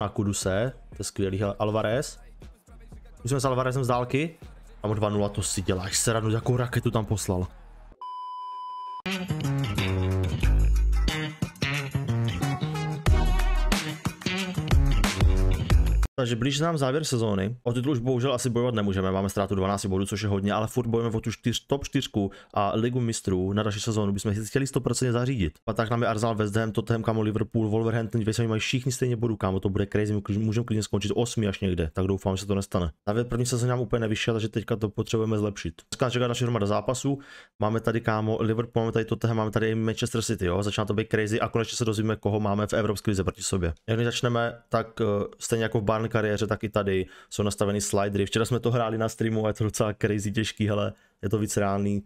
na Kuduse, to je skvělý, Alvarez. Musíme s Alvarezem z dálky, tam 2-0, to si děláš se radu, jakou raketu tam poslal. takže blíž nám závěr sezóny. O titul už bohužel asi bojovat nemůžeme, máme ztrátu 12 bodů, což je hodně, ale furt bojujeme o tu čtyř, top 4 a ligu mistrů na další sezónu bychom si chtěli 100% zařídit. A tak nám je Arsenal, West Ham, Tottenham, kamo Liverpool, Wolverhampton, když mají všichni stejně bodů, kámo, to bude crazy, můžeme klidně skončit 8 až někde, tak doufám, že se to nestane. Závěr první sezóny nám úplně nevyšel, takže teďka to potřebujeme zlepšit. Dneska čeká naše hromada zápasů, máme tady kámo Liverpool, máme tady Tottenham, máme tady Manchester City, jo, začíná to být crazy a konečně se dozvíme, koho máme v Evropské lize proti sobě. Jak začneme, tak eh, stejně jako v Barney kariéře, tak i tady jsou nastaveny slidery. Včera jsme to hráli na streamu a je to docela crazy těžký, ale je to víc reálný,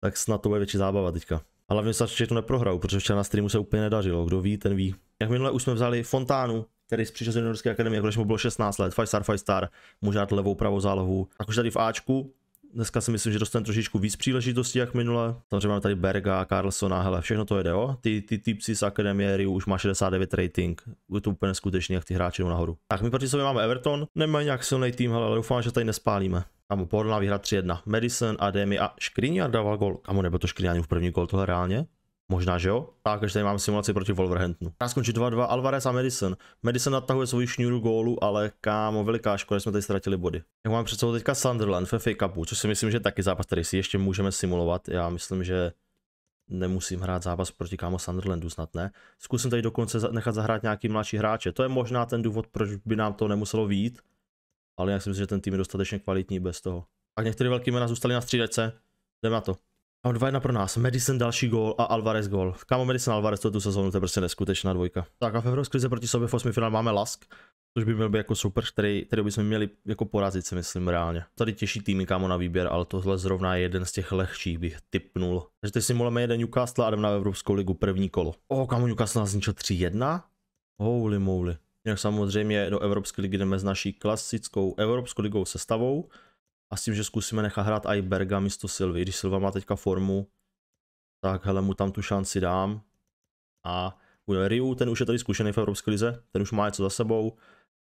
tak snad to bude větší zábava teďka. A hlavně se všechno neprohrál, protože včera na streamu se úplně nedařilo, kdo ví, ten ví. Jak minule už jsme vzali Fontánu, který z přišel z Juniorské akademie, jako když mu bylo 16 let, 5 star, 5 star, může dát levou pravou zálohu. Tak už tady v Ačku Dneska si myslím, že dostaneme trošičku víc příležitostí jak minule. Samozřejmě máme tady Berga, Carlsona, hele, všechno to jde, jo. Ty, ty typci z Akademie Riu už má 69 rating. Je to úplně skutečný, jak ty hráči jdou nahoru. Tak my proti sobě máme Everton, nemáme nějak silný tým, hele, ale doufám, že tady nespálíme. Kamu, pohodlná výhra 3-1. Madison, Ademi a Škriňar dával gol. Kamu, nebo to Škriňar v první gol, tohle reálně? Možná, že jo? Tak, až tady mám simulaci proti Wolverhamptonu. Já skončí 2-2 Alvarez a Madison. Madison natahuje svou šňůru gólu, ale kámo, veliká škoda, že jsme tady ztratili body. Já mám před sebou teďka Sunderland ve FA Cupu, což si myslím, že je taky zápas, který si ještě můžeme simulovat. Já myslím, že nemusím hrát zápas proti kámo Sunderlandu snad ne. Zkusím tady dokonce nechat zahrát nějaký mladší hráče. To je možná ten důvod, proč by nám to nemuselo vít. Ale já si myslím, že ten tým je dostatečně kvalitní bez toho. A některé velké jména zůstaly na střídačce. Jdeme na to. A dva jedna pro nás. Madison další gól a Alvarez gól. Kámo Madison Alvarez to tu sezónu, to je prostě neskutečná dvojka. Tak a v Eurosklize proti sobě v osmi finále máme Lask, což by měl být jako super, který, který bychom měli jako porazit, si myslím reálně. Tady těší týmy kámo na výběr, ale tohle zrovna je jeden z těch lehčích, bych typnul. Takže teď si můžeme jeden Newcastle a jdem na Evropskou ligu první kolo. Oh, kámo Newcastle nás zničil 3-1? Holy moly. Jinak samozřejmě do Evropské ligy jdeme s naší klasickou Evropskou ligou sestavou. A s tím, že zkusíme nechat hrát i Berga místo Silvy. Když Silva má teďka formu, tak hele mu tam tu šanci dám. A u Ryu, ten už je tady zkušený v Evropské lize, ten už má něco za sebou.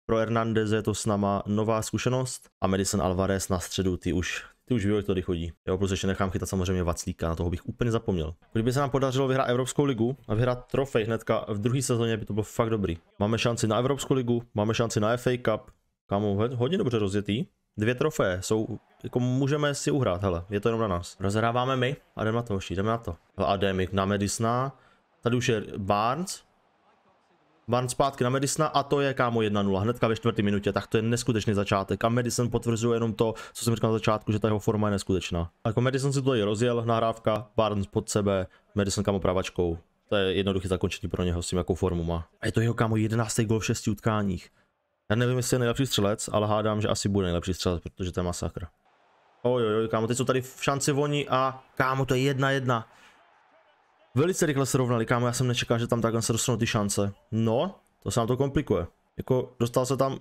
Pro Hernandez je to s náma nová zkušenost a Madison Alvarez na středu, ty už ty už ví, tady to chodí. Jo, plus ještě nechám chytat samozřejmě Vaclíka, na toho bych úplně zapomněl. Kdyby se nám podařilo vyhrát Evropskou ligu a vyhrát trofej hnedka v druhé sezóně, by to bylo fakt dobrý. Máme šanci na Evropskou ligu, máme šanci na FA Cup, kam hodně dobře rozjetý. Dvě trofeje jsou, jako můžeme si uhrát, hele, je to jenom na nás. Rozhráváme my a jdeme na to hoši, jdeme na to. A jdeme na Medisna, tady už je Barnes. Barnes zpátky na Medisna a to je kámo 1-0, hnedka ve čtvrtý minutě, tak to je neskutečný začátek a Madison potvrzuje jenom to, co jsem říkal na začátku, že ta jeho forma je neskutečná. Jako Madison si to tady rozjel, nahrávka, Barnes pod sebe, Madison kámo pravačkou. To je jednoduché zakončení pro něho, s tím jakou formu má. A je to jeho kámo 11. gol v šesti utkáních. Já nevím, jestli je nejlepší střelec, ale hádám, že asi bude nejlepší střelec, protože to je masakr. oj, kámo, teď jsou tady v šanci voní a kámo, to je jedna jedna. Velice rychle se rovnali, kámo, já jsem nečekal, že tam takhle se dostanou ty šance. No, to se nám to komplikuje. Jako, dostal se tam,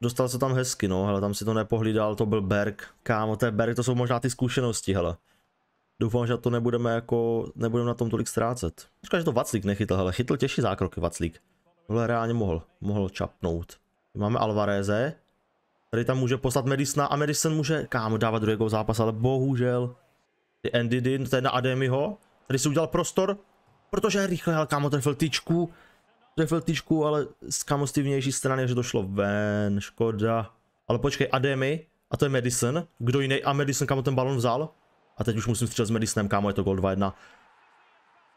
dostal se tam hezky, no, hele, tam si to nepohlídal, to byl Berg. Kámo, to je Berg, to jsou možná ty zkušenosti, hele. Doufám, že to nebudeme jako, nebudeme na tom tolik ztrácet. Říkal, že to Vaclík nechytl, hele, chytl těžší zákroky Vaclík. Tohle reálně mohl, mohl čapnout. Máme Alvareze. Tady tam může poslat Medisna a Medisen může, kámo, dávat druhého zápas, ale bohužel. Ty Andy Din, to je na Ademiho. Tady si udělal prostor, protože rychle, ale kámo, trefil tyčku. Trefil tyčku, ale z kámo z vnější strany, že to šlo ven, škoda. Ale počkej, Ademi, a to je Medicine, Kdo jiný? A Medicine, kámo, ten balon vzal. A teď už musím střílet s Medicinem, kámo, je to gol 2-1.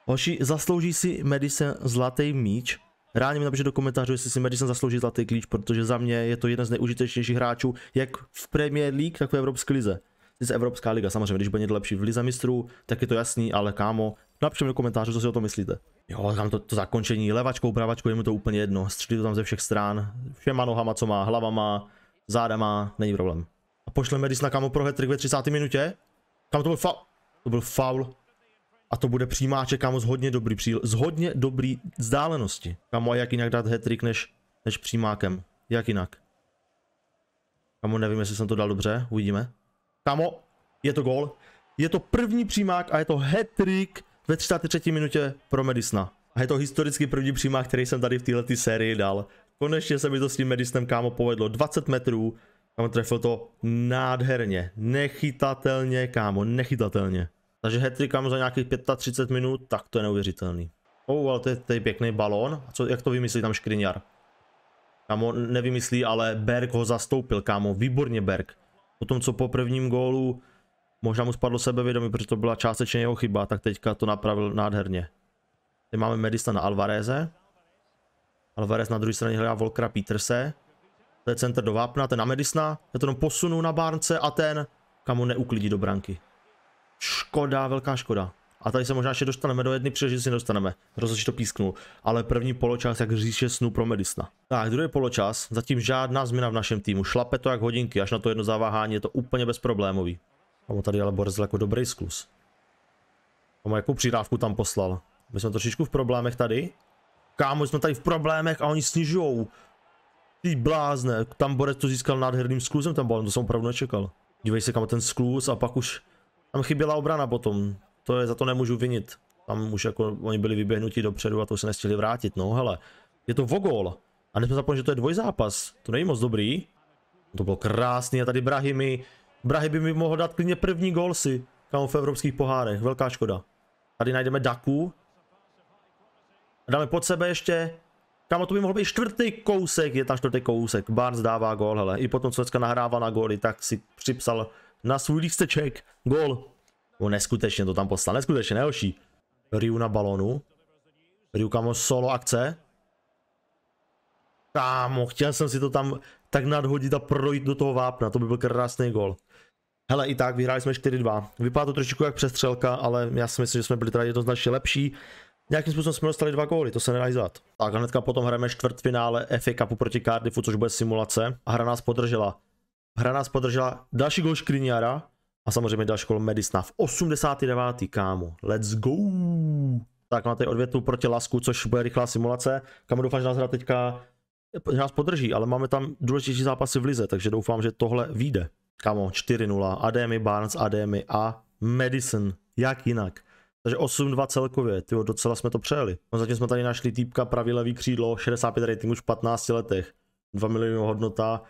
Hoši, zaslouží si Medicine zlatý míč. Reálně mi napište do komentářů, jestli si Madison zaslouží zlatý klíč, protože za mě je to jeden z nejužitečnějších hráčů, jak v Premier League, tak v Evropské lize. Sice Evropská liga, samozřejmě, když bude někdo lepší v Lize mistrů, tak je to jasný, ale kámo, napište mi do komentářů, co si o tom myslíte. Jo, tam to, to zakončení levačkou, pravačkou, je mu to úplně jedno, střílí to tam ze všech stran, všema nohama, co má, hlavama, zádama, není problém. A pošleme na kámo pro hetrik ve 30. minutě? Kam to byl faul? To byl faul. A to bude přímáček, kámo, z hodně dobrý příle- z hodně dobrý vzdálenosti. Kámo, a jak jinak dát hetrik než, než přímákem? Jak jinak? Kámo, nevím, jestli jsem to dal dobře, uvidíme. Kámo, je to gol. Je to první přímák a je to hetrik ve 33. minutě pro Medisna. A je to historicky první přímák, který jsem tady v této sérii dal. Konečně se mi to s tím Medisnem kámo povedlo. 20 metrů, kámo trefil to nádherně. Nechytatelně kámo, nechytatelně. Takže hat mám za nějakých 35 minut, tak to je neuvěřitelný. Oh, ale to je, tady pěkný balón. A co, jak to vymyslí tam Škriňar? Kámo, nevymyslí, ale Berg ho zastoupil, kámo, výborně Berg. Po tom co po prvním gólu, možná mu spadlo sebevědomí, protože to byla částečně jeho chyba, tak teďka to napravil nádherně. Tady máme Medista na Alvareze. Alvarez na druhé straně hledá Volkra Peterse. To je center do Vápna, ten na Medisna, já to jenom posunu na Barnce a ten, kamu neuklidí do branky. Škoda, velká škoda. A tady se možná ještě dostaneme do jedné příležitosti, dostaneme. Rozhodně to písknu. Ale první poločas, jak říše snu pro Medisna. Tak, druhý poločas, zatím žádná změna v našem týmu. Šlape to jak hodinky, až na to jedno zaváhání je to úplně bezproblémový. A tady ale borzl jako dobrý sklus. A jakou přidávku tam poslal. My jsme trošičku v problémech tady. Kámo, jsme tady v problémech a oni snižujou. Ty blázne, tam Borec to získal nádherným sklusem, tam byl, to jsem opravdu nečekal. Dívej se kam ten sklus a pak už tam chyběla obrana potom, to je, za to nemůžu vinit. Tam už jako oni byli vyběhnutí dopředu a to už se nestihli vrátit, no hele. Je to vogol. A nejsme zapomněli, že to je dvojzápas, to není moc dobrý. To bylo krásný a tady Brahy mi, Brahy by mi mohl dát klidně první gol si, kam v evropských pohárech, velká škoda. Tady najdeme Daku. A dáme pod sebe ještě, Kamo to by mohl být čtvrtý kousek, je tam čtvrtý kousek. Barnes dává gól, hele. I potom, co dneska nahrával na góly, tak si připsal na svůj lísteček. Gol. O, no, neskutečně to tam poslal, neskutečně, nejhorší. Ryu na balonu. Ryu kamo solo akce. Kámo, chtěl jsem si to tam tak nadhodit a projít do toho vápna, to by byl krásný gol. Hele, i tak vyhráli jsme 4-2. Vypadá to trošičku jak přestřelka, ale já si myslím, že jsme byli teda jednoznačně lepší. Nějakým způsobem jsme dostali dva góly, to se nedá zvat. Tak a hnedka potom hrajeme čtvrtfinále FA Cupu proti Cardiffu, což bude simulace. A hra nás podržela. Hra nás podržela další gol Škriniara a samozřejmě další gol Medisna v 89. kámo. Let's go! Tak máte odvětu proti Lasku, což bude rychlá simulace. Kamu doufám, že nás hra teďka že nás podrží, ale máme tam důležitější zápasy v lize, takže doufám, že tohle vyjde. Kamo, 4-0, Ademi Barnes, Ademi a Madison, jak jinak. Takže 8-2 celkově, ty docela jsme to přejeli. No zatím jsme tady našli týpka pravý levý křídlo, 65 rating už v 15 letech, 2 miliony hodnota,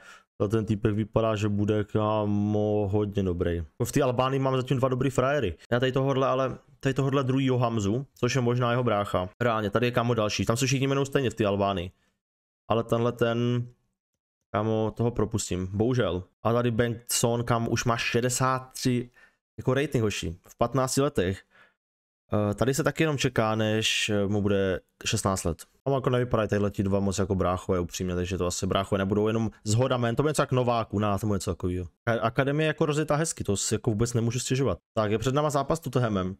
to ten týpek vypadá, že bude kámo hodně dobrý. V té Albánii mám zatím dva dobrý frajery. Já tady tohohle, ale tady tohohle druhýho Hamzu, což je možná jeho brácha. Reálně, tady je kámo další. Tam se všichni jmenou stejně v té Albánii. Ale tenhle ten, kámo, toho propustím. Bohužel. A tady Bengtson, kam už má 63 jako rating hoši. V 15 letech. Eh, tady se taky jenom čeká, než eh, mu bude 16 let. Tam jako nevypadají tyhle ti dva moc jako bráchové upřímně, takže to asi bráchové nebudou jenom s hodamen, to je něco jak nováku, to tomu něco takového. Akademie je jako rozjetá hezky, to si jako vůbec nemůžu stěžovat. Tak je před náma zápas Tottenhamem,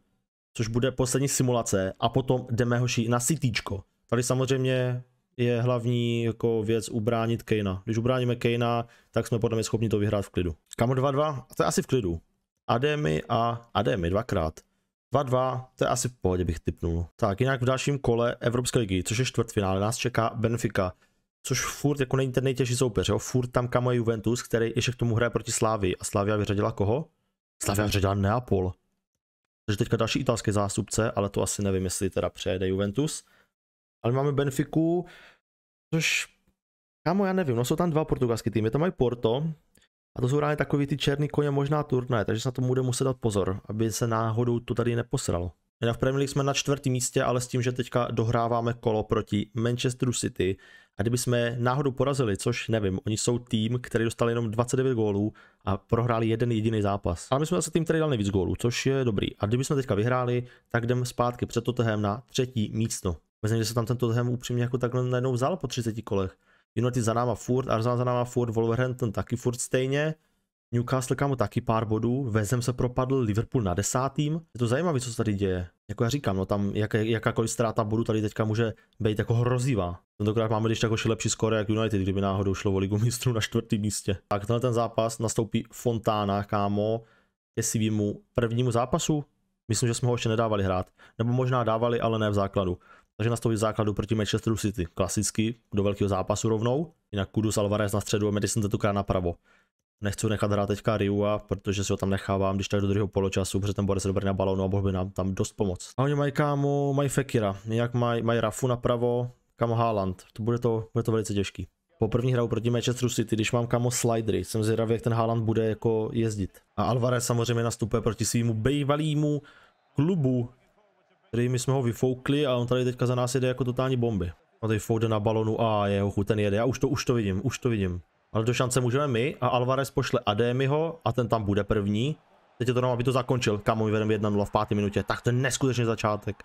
což bude poslední simulace a potom jdeme hoší na Cityčko. Tady samozřejmě je hlavní jako věc ubránit Kejna. Když ubráníme Kejna, tak jsme podle mě schopni to vyhrát v klidu. Kamo 2-2, to je asi v klidu. Ademi a Ademi dvakrát. 2-2, to je asi v pohodě bych typnul. Tak, jinak v dalším kole Evropské ligy, což je čtvrtfinále, nás čeká Benfica. Což furt jako není ten nejtěžší soupeř, jo? furt tam kamo je Juventus, který ještě k tomu hraje proti Slávii. A Slávia vyřadila koho? Slávia vyřadila Neapol. Takže teďka další italské zástupce, ale to asi nevím, jestli teda přejede Juventus. Ale máme Benfiku, což Kámo, já nevím, no jsou tam dva portugalské týmy, tam mají Porto, a to jsou reálně takový ty černý koně možná turné, takže se na to bude muset dát pozor, aby se náhodou to tady neposralo. Jinak v Premier League jsme na čtvrtém místě, ale s tím, že teďka dohráváme kolo proti Manchesteru City. A kdyby jsme náhodou porazili, což nevím, oni jsou tým, který dostal jenom 29 gólů a prohráli jeden jediný zápas. Ale my jsme zase tým, který dal nejvíc gólů, což je dobrý. A kdyby jsme teďka vyhráli, tak jdeme zpátky před Tottenham na třetí místo. Myslím, že se tam ten Tottenham upřímně jako takhle najednou vzal po 30 kolech. United za náma furt, Arsenal za náma furt, Wolverhampton taky furt stejně. Newcastle kamu taky pár bodů, Vezem se propadl, Liverpool na desátým. Je to zajímavé, co se tady děje. Jako já říkám, no tam jak, jakákoliv ztráta bodů tady teďka může být jako hrozivá. Tentokrát máme když jako lepší skóre jak United, kdyby náhodou šlo o ligu mistrů na čtvrtém místě. Tak tenhle ten zápas nastoupí Fontána, kámo, ke svýmu prvnímu zápasu. Myslím, že jsme ho ještě nedávali hrát. Nebo možná dávali, ale ne v základu takže nastoupí v základu proti Manchesteru City. Klasicky, do velkého zápasu rovnou. Jinak Kudus Alvarez na středu a Madison tentokrát napravo. Nechci nechat hrát teďka Riua, protože si ho tam nechávám, když tak do druhého poločasu, protože ten bude se dobrý na balonu a mohl by nám tam dost pomoc. A oni mají kámo, mají Fekira, jak mají, mají Rafu napravo, kámo Haaland. To bude, to bude to velice těžký. Po první hru proti Manchesteru City, když mám kamo slidery, jsem zvědavý, jak ten Haaland bude jako jezdit. A Alvarez samozřejmě nastupuje proti svýmu bývalýmu klubu který my jsme ho vyfoukli a on tady teďka za nás jede jako totální bomby. A tady foukne na balonu a jeho ten jede. Já už to, už to vidím, už to vidím. Ale do šance můžeme my a Alvarez pošle Ademiho a ten tam bude první. Teď je to nám, aby to zakončil. Kámo, my vedeme 1-0 v páté minutě. Tak to je neskutečný začátek.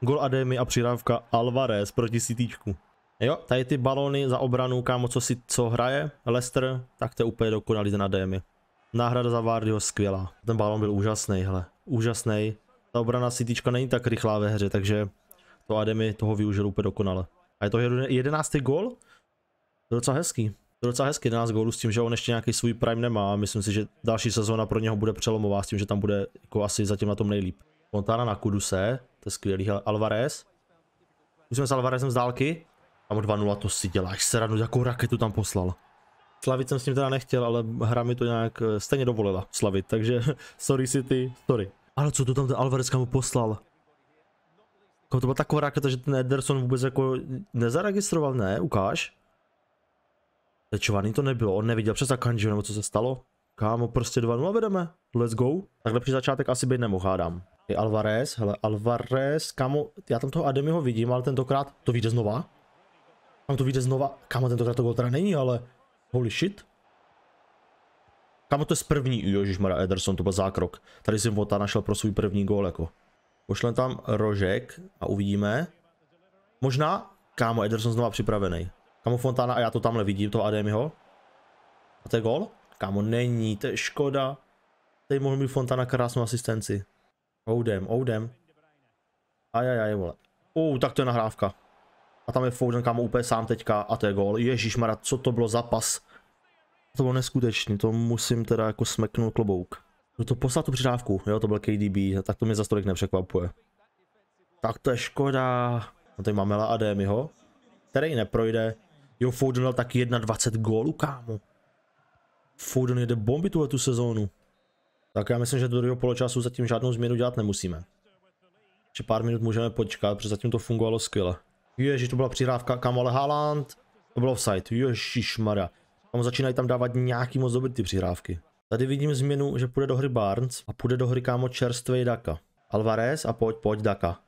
Gol Ademi a přirávka Alvarez proti Cityčku. Jo, tady ty balony za obranu, kámo, co si co hraje, Lester, tak to je úplně dokonalý ten Ademi. Náhrada za Vardyho skvělá. Ten balon byl úžasný, hele. Úžasný ta obrana Cityčka není tak rychlá ve hře, takže to Ademi toho využil úplně dokonale. A je to jedenáctý gol? To je docela hezký. To je docela hezký 11 gólů s tím, že on ještě nějaký svůj prime nemá a myslím si, že další sezóna pro něho bude přelomová s tím, že tam bude jako asi zatím na tom nejlíp. Montana na Kuduse, to je skvělý, Alvarez. Musíme s Alvarezem z dálky. Tam 2-0 to si děláš, seranu, jakou raketu tam poslal. Slavit jsem s ním teda nechtěl, ale hra mi to nějak eh, stejně dovolila slavit, takže sorry City, sorry. Ale co to tam ten Alvarez kam poslal? Kam to byla taková raketa, že ten Ederson vůbec jako nezaregistroval, ne? Ukáž. Tečovaný to nebylo, on neviděl přes Akanji, nebo co se stalo. Kámo, prostě 2-0 vedeme, let's go. Tak při začátek asi být nemohl, hádám. Je Alvarez, hele, Alvarez, kámo, já tam toho Ademiho vidím, ale tentokrát to vyjde znova. Tam to vyjde znova, kámo, tentokrát to gol teda není, ale holy shit. Kamo to je z první, Jožišmara Ederson, to byl zákrok. Tady jsem Vota našel pro svůj první gól, jako. Pošlem tam rožek a uvidíme. Možná, kámo, Ederson znova připravený. Kámo Fontana a já to tamhle vidím, to Ademiho. A to je gol? Kámo, není, to je škoda. Tady mohl mít Fontana krásnou asistenci. Oudem, oudem. Ajajaj, vole. Uh, tak to je nahrávka. A tam je Foden, kámo, úplně sám teďka a to je gol. Ježíš Mara, co to bylo za pas? To bylo neskutečný, to musím teda jako smeknout klobouk. No to poslal tu přidávku, jo, to byl KDB, tak to mě za tolik nepřekvapuje. Tak to je škoda. No tady máme Mela Ademiho, který neprojde. Jo, Foden dal taky 21 gólů, kámo. Foden jede bomby tuhle tu sezónu. Tak já myslím, že do druhého poločasu zatím žádnou změnu dělat nemusíme. Že pár minut můžeme počkat, protože zatím to fungovalo skvěle. Ježiš, to byla přihrávka, kam ale Haaland. To bylo offside, ježišmarja tam začínají tam dávat nějaký moc dobrý ty přihrávky. Tady vidím změnu, že půjde do hry Barnes a půjde do hry kámo čerstvej Daka. Alvarez a pojď, pojď Daka.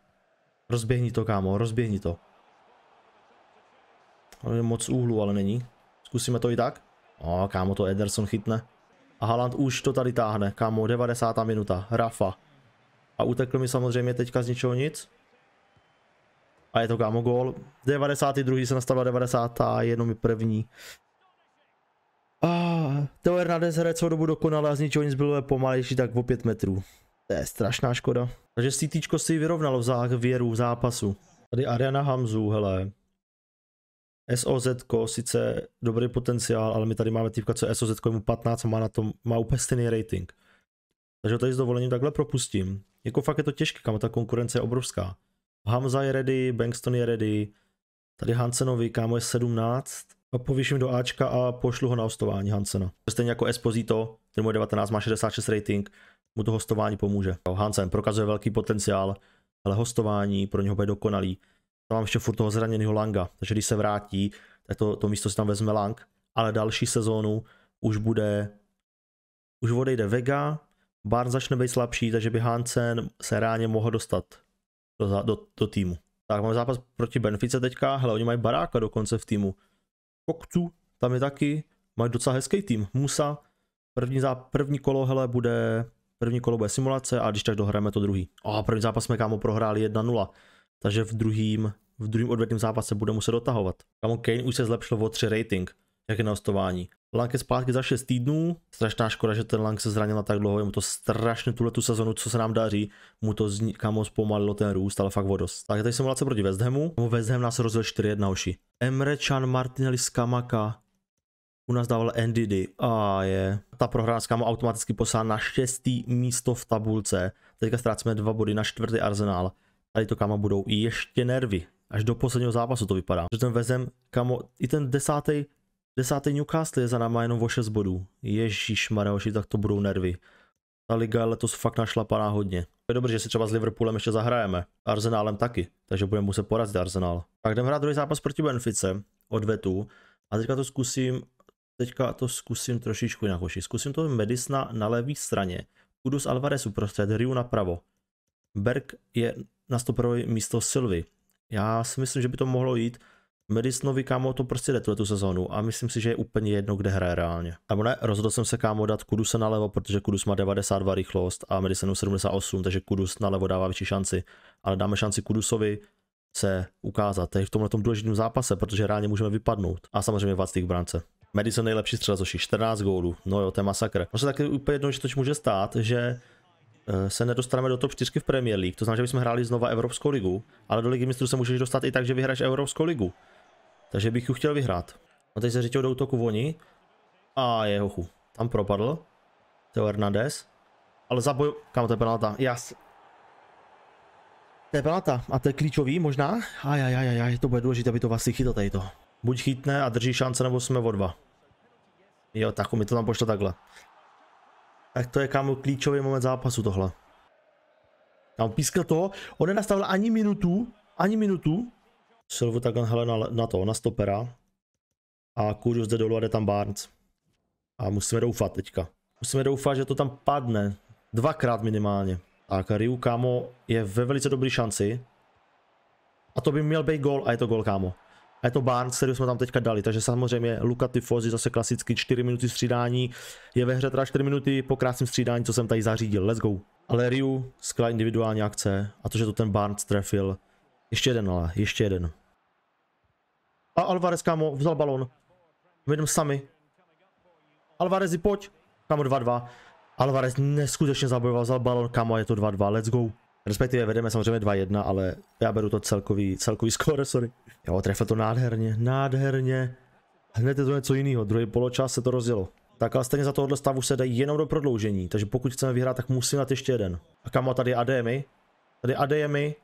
Rozběhni to kámo, rozběhni to. On je moc úhlu, ale není. Zkusíme to i tak. O, kámo, to Ederson chytne. A Haaland už to tady táhne, kámo, 90. minuta, Rafa. A utekl mi samozřejmě teďka z ničeho nic. A je to kámo gól. 92. se nastavila 90. jenom mi první. Ah, Teo Hernandez hraje celou dobu dokonale a z ničeho nic bylo pomalejší tak o 5 metrů. To je strašná škoda. Takže CT si vyrovnalo v věru v zápasu. Tady Ariana Hamzu, hele. SOZ sice dobrý potenciál, ale my tady máme týpka, co SOZ mu 15 a má na tom, má úplně stejný rating. Takže ho tady s dovolením takhle propustím. Jako fakt je to těžké, kam ta konkurence je obrovská. Hamza je ready, Bankston je ready, tady Hansenovi, kámo je 17, a povýším do Ačka a pošlu ho na hostování Hansena. Stejně jako Esposito, ten mu 19, má 66 rating, mu to hostování pomůže. Hansen prokazuje velký potenciál, ale hostování pro něho bude dokonalý. Tam mám ještě furt toho zraněného Langa, takže když se vrátí, tak to, to místo si tam vezme Lang, ale další sezónu už bude, už odejde Vega, Barn začne být slabší, takže by Hansen se ráně mohl dostat do, do, do týmu. Tak máme zápas proti Benfice teďka, hele, oni mají baráka dokonce v týmu. Koktu, tam je taky, mají docela hezký tým. Musa, první, za první kolo, hele, bude, první kolo bude simulace a když tak dohráme to druhý. A první zápas jsme kámo prohráli 1-0, takže v druhým, v druhým odvetném zápase bude muset dotahovat. Kámo Kane už se zlepšil o 3 rating, jak je na hostování. Lank je zpátky za 6 týdnů. Strašná škoda, že ten Lank se zranil tak dlouho. Mu to strašně tuhle tu sezonu, co se nám daří, mu to z kamo zpomalilo ten růst, ale fakt vodost. Takže tady se proti West Hamu. No, West Ham nás rozhodl 4-1 oši. Emre Chan, Martinelli, Skamaka. U nás dával NDD. A je. Ta prohra nás automaticky poslá na 6. místo v tabulce. Teďka ztrácíme dva body na čtvrtý arzenál. Tady to kama budou ještě nervy až do posledního zápasu to vypadá. Že ten vezem, kamo, i ten desátý Desátý Newcastle je za náma jenom o 6 bodů. Ježíš Mareoši, tak to budou nervy. Ta liga je letos fakt našlapaná hodně. Je dobře, že si třeba s Liverpoolem ještě zahrajeme. Arsenálem taky, takže budeme muset porazit Arsenal. Tak jdeme hrát druhý zápas proti Benfice, odvetu. A teďka to zkusím, teďka to zkusím trošičku jinak, hoši. Zkusím to Medisna na levé straně. Kudus Alvarez uprostřed, Riu napravo. Berg je na 101. místo Silvy. Já si myslím, že by to mohlo jít. Medisnovi kámo to prostě jde tu sezónu a myslím si, že je úplně jedno, kde hraje reálně. A ne, rozhodl jsem se kámo dát Kuduse nalevo, protože Kudus má 92 rychlost a Medisonu 78, takže Kudus nalevo dává větší šanci. Ale dáme šanci Kudusovi se ukázat tady v tomhle tom důležitém zápase, protože reálně můžeme vypadnout. A samozřejmě v v brance. Madison nejlepší střelec, 14 gólů. No jo, to je masakr. Možná taky úplně jedno, že to může stát, že eh, se nedostaneme do top 4 v Premier League, to znamená, že bychom hráli znova Evropskou ligu, ale do ligy mistrů se můžeš dostat i tak, že vyhraješ Evropskou ligu. Takže bych ju chtěl vyhrát. A teď se řítil do útoku voní. A je hochu. Tam propadl. Teo Hernandez. Ale zaboj... Kam to je penalta? Jas. To je penalta. A to je klíčový možná? Ajajajaj, to bude důležité, aby to vlastně chytl tady to. Buď chytne a drží šance, nebo jsme o dva. Jo, tak mi to tam pošlo takhle. Tak to je kam klíčový moment zápasu tohle. Tam pískl to, on nenastavil ani minutu, ani minutu, Silvu takhle hele na, na to, na stopera. A kůru zde dolů a jde tam Barnes. A musíme doufat teďka. Musíme doufat, že to tam padne. Dvakrát minimálně. Tak Ryu kámo je ve velice dobré šanci. A to by měl být gol a je to gol kámo. A je to Barnes, který jsme tam teďka dali, takže samozřejmě Luka Tifozi zase klasicky 4 minuty střídání, je ve hře teda 4 minuty po krásném střídání, co jsem tady zařídil, let's go. Ale Ryu, skvělá individuální akce a to, že to ten Barnes trefil, ještě jeden, ale ještě jeden. A Alvarez, kámo, vzal balon. My jdeme sami. Alvarez pojď. Kámo, 2-2. Alvarez neskutečně zabojoval, vzal balon, kámo, je to 2-2, let's go. Respektive vedeme samozřejmě 2-1, ale já beru to celkový, celkový score, sorry. Jo, trefil to nádherně, nádherně. Hned je to něco jiného, druhý poločas se to rozdělo. Tak ale stejně za tohle stavu se dají jenom do prodloužení, takže pokud chceme vyhrát, tak musí na ještě jeden. A kamo tady Ademi, tady Ademi,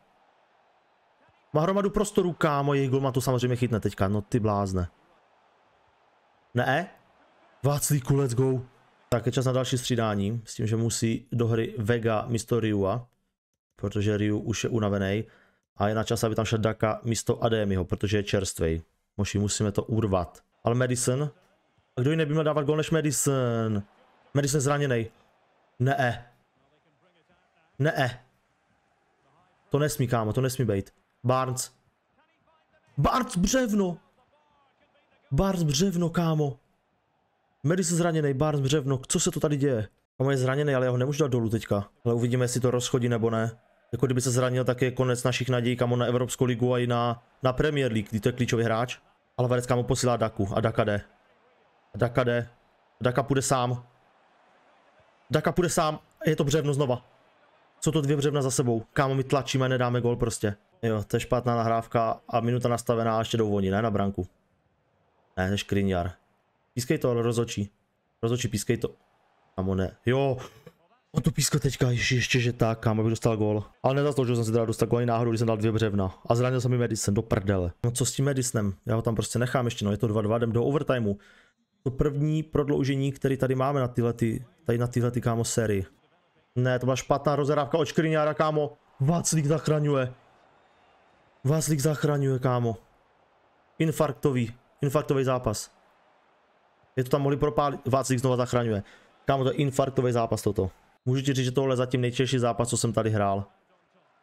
má hromadu prostoru, kámo, jejich golman to samozřejmě chytne teďka, no ty blázne. Ne? Václíku, let's go. Tak je čas na další střídání, s tím, že musí do hry Vega místo Ryua, protože Ryu už je unavený. A je na čas, aby tam šel Daka místo Adémyho, protože je čerstvej. Moši, musíme to urvat. Ale Madison? A kdo jiný by měl dávat gol než Madison? Madison zraněný. Ne. Ne. To nesmí, kámo, to nesmí být. Barnes. Barnes břevno. Barnes břevno, kámo. Mary se zraněný, Barnes břevno. Co se to tady děje? Kámo je zraněný, ale já ho nemůžu dát dolů teďka. Ale uvidíme, jestli to rozchodí nebo ne. Jako kdyby se zranil, tak je konec našich nadějí, kamo na Evropskou ligu a i na, na Premier League, kdy to je klíčový hráč. Ale Varec kámo posílá Daku a Daka jde. A Daka jde. A Daka půjde sám. Daka půjde sám. Je to břevno znova. Jsou to dvě břevna za sebou. Kámo, my tlačíme, nedáme gol prostě. Jo, to je špatná nahrávka a minuta nastavená a ještě dovolí, ne? Na branku. Ne, to je škriňar. Pískej to, rozočí. Rozočí, pískej to. Kamo ne. Jo, On to píska teďka, ještě, ještě že tak, kam bych dostal gol. Ale nezasloužil jsem si teda dostat gol ani náhodou, když jsem dal dvě břevna. A zranil jsem mi Madison, do prdele. No co s tím Madisonem? Já ho tam prostě nechám ještě, no je to 2-2, jdem do overtimeu. To první prodloužení, který tady máme na tyhle, ty, tady na tyhle, ty, kámo, sérii. Ne, to byla špatná rozhrávka od Škriňára, kámo. Václík zachraňuje. Vaslík zachraňuje, kámo. Infarktový, infarktový zápas. Je to tam mohli propálit, Václík znova zachraňuje. Kámo, to je infarktový zápas toto. Můžu ti říct, že tohle je zatím nejčešší zápas, co jsem tady hrál.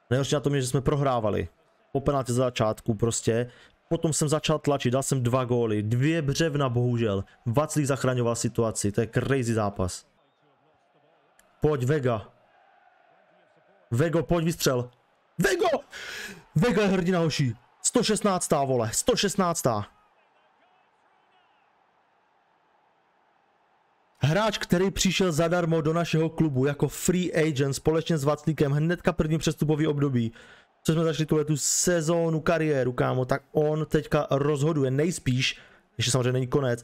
Nejhorší na tom je, že jsme prohrávali. Po penalti za začátku prostě. Potom jsem začal tlačit, dal jsem dva góly, dvě břevna bohužel. Vaclík zachraňoval situaci, to je crazy zápas. Pojď Vega. Vego, pojď vystřel. Vego! Vega je hrdina hoší. 116. vole, 116. Hráč, který přišel zadarmo do našeho klubu jako free agent společně s Vaclíkem hnedka první přestupový období, co jsme začali tuhle tu sezónu kariéru, kámo, tak on teďka rozhoduje nejspíš, ještě samozřejmě není konec,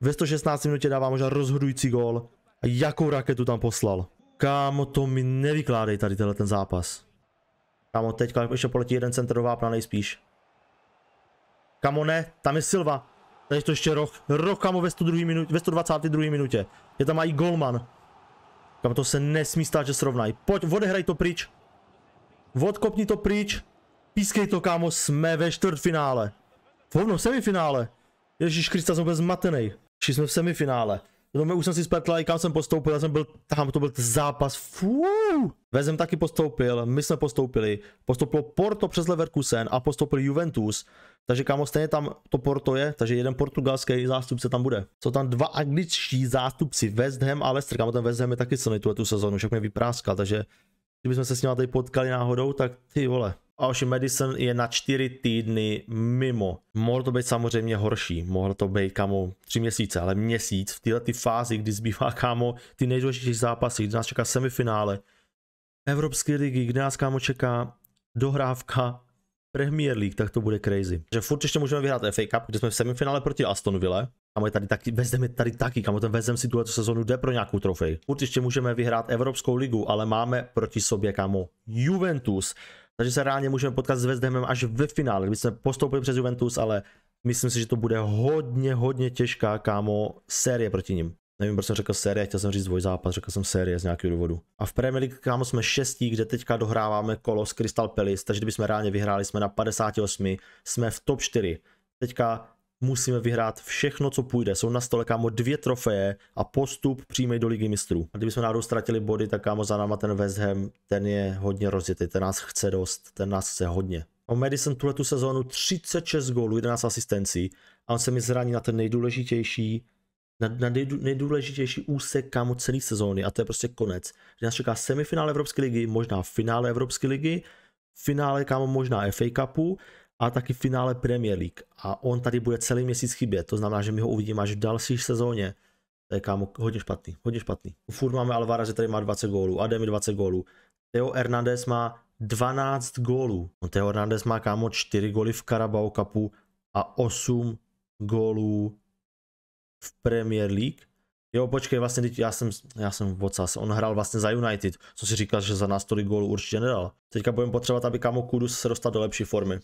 ve 116 minutě dává možná rozhodující gól. A jakou raketu tam poslal? Kámo, to mi nevykládej tady tenhle ten zápas. Kamo, teďka ještě poletí jeden centrová vápna nejspíš. Kamo, ne, tam je Silva. Tady to ještě roh. Roh, kamo, ve, 102 minutě, ve 122. minutě. Je tam i Golman. Kamo to se nesmí stát, že srovnají. Pojď, odehraj to pryč. Odkopni to pryč. Pískej to, Kamo, jsme ve čtvrtfinále. Vovno, semifinále. Ježíš Krista, jsem vůbec zmatený. Či jsme v semifinále. Domě no, už jsem si spletl, i kam jsem postoupil, já jsem byl tam, to byl zápas, fuuu. Vezem taky postoupil, my jsme postoupili. Postoupilo Porto přes Leverkusen a postoupil Juventus. Takže kámo, stejně tam to Porto je, takže jeden portugalský zástupce tam bude. Jsou tam dva angličtí zástupci, West Ham a Leicester. Kámo, ten West Ham je taky silný tuhle tu sezonu, však mě vypráskal, takže kdybychom se s ním tady potkali náhodou, tak ty vole, a už Madison je na čtyři týdny mimo. Mohlo to být samozřejmě horší, mohlo to být kamo tři měsíce, ale měsíc v této fázi, kdy zbývá kamo ty nejdůležitější zápasy, kdy nás čeká semifinále, Evropské ligy, kde nás kámo čeká dohrávka Premier League, tak to bude crazy. Že furt ještě můžeme vyhrát FA Cup, kde jsme v semifinále proti Aston Villa. A je tady taky, vezmeme je tady taky, kam ten Vezem si tuhle sezonu jde pro nějakou trofej. Furt ještě můžeme vyhrát Evropskou ligu, ale máme proti sobě, kamo, Juventus. Takže se reálně můžeme potkat s West Hamem až ve finále. kdyby jsme postoupili přes Juventus, ale myslím si, že to bude hodně, hodně těžká, kámo, série proti ním. Nevím, proč jsem řekl série, chtěl jsem říct dvojzápas, řekl jsem série z nějakého důvodu. A v Premier League, kámo, jsme šestí, kde teďka dohráváme kolo s Crystal Palace, takže kdybychom reálně vyhráli, jsme na 58, jsme v top 4. Teďka musíme vyhrát všechno, co půjde. Jsou na stole kámo dvě trofeje a postup přímý do ligy mistrů. A kdybychom náhodou ztratili body, tak kámo za náma ten West Ham, ten je hodně rozjetý, ten nás chce dost, ten nás chce hodně. O Madison tuhle tu sezónu 36 gólů, 11 asistencí a on se mi zraní na ten nejdůležitější na, na nejdůležitější úsek kámo celý sezóny a to je prostě konec. Nás čeká semifinále Evropské ligy, možná finále Evropské ligy, finále kámo možná FA Cupu a taky v finále Premier League. A on tady bude celý měsíc chybět, to znamená, že my ho uvidíme až v další sezóně. To je kámo hodně špatný, hodně špatný. Furt máme Alvara, že tady má 20 gólů, Adem 20 gólů, Teo Hernandez má 12 gólů. No, Teo Hernandez má kámo 4 góly v Carabao Cupu a 8 gólů v Premier League. Jo, počkej, vlastně, já jsem, já jsem ocas. on hrál vlastně za United, co si říkal, že za nás tolik gólů určitě nedal. Teďka budeme potřebovat, aby kámo Kudus se dostal do lepší formy.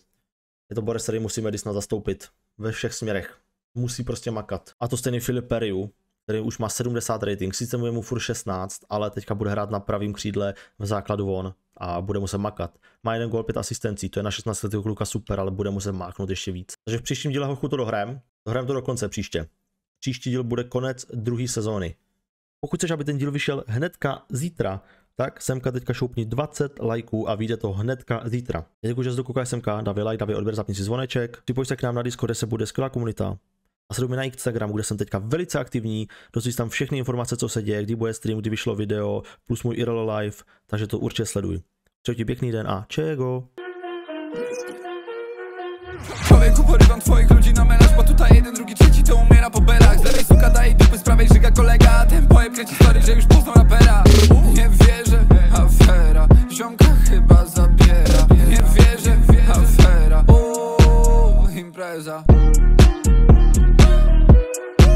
Je to Boris, který musí Medisna zastoupit. Ve všech směrech. Musí prostě makat. A to stejný Filip Periu, který už má 70 rating, sice mu je mu furt 16, ale teďka bude hrát na pravém křídle v základu von a bude muset makat. Má jeden gol, pět asistencí, to je na 16 letého kluka super, ale bude muset máknout ještě víc. Takže v příštím díle hochu to dohrám, dohrám to do konce příště. Příští díl bude konec druhé sezóny. Pokud chceš, aby ten díl vyšel hnedka zítra, tak semka teďka šoupni 20 lajků a vyjde to hnedka zítra. Děkuji, že jsi dokoukáš semka, dávej like, dávej odběr, zapni si zvoneček, připoj se k nám na Discord, kde se bude skvělá komunita. A sleduj mi na Instagram, kde jsem teďka velice aktivní, dostíš tam všechny informace, co se děje, kdy bude stream, kdy vyšlo video, plus můj IRL live, takže to určitě sleduj. Přeji ti pěkný den a čego! Człowieku porywam twoich ludzi na melarz, bo tutaj jeden, drugi, trzeci to umiera po bel lewej dupy z prawej żyga kolega Ten pojem kręci story, że już poznał rapera Nie wierzę, afera Ziomka chyba zabiera Nie wierzę, afera Uuu, impreza